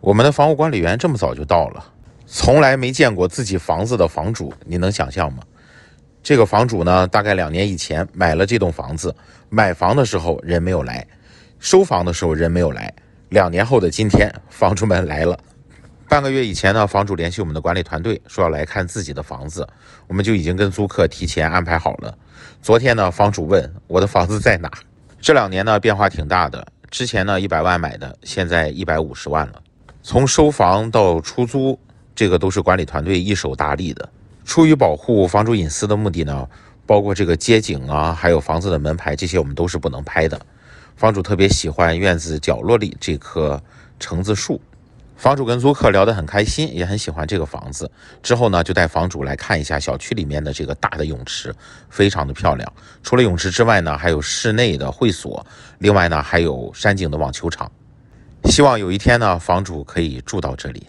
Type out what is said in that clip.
我们的房屋管理员这么早就到了，从来没见过自己房子的房主，你能想象吗？这个房主呢，大概两年以前买了这栋房子，买房的时候人没有来，收房的时候人没有来，两年后的今天，房主们来了。半个月以前呢，房主联系我们的管理团队，说要来看自己的房子，我们就已经跟租客提前安排好了。昨天呢，房主问我的房子在哪？这两年呢，变化挺大的，之前呢一百万买的，现在一百五十万了。从收房到出租，这个都是管理团队一手打理的。出于保护房主隐私的目的呢，包括这个街景啊，还有房子的门牌，这些我们都是不能拍的。房主特别喜欢院子角落里这棵橙子树。房主跟租客聊得很开心，也很喜欢这个房子。之后呢，就带房主来看一下小区里面的这个大的泳池，非常的漂亮。除了泳池之外呢，还有室内的会所，另外呢，还有山景的网球场。希望有一天呢，房主可以住到这里。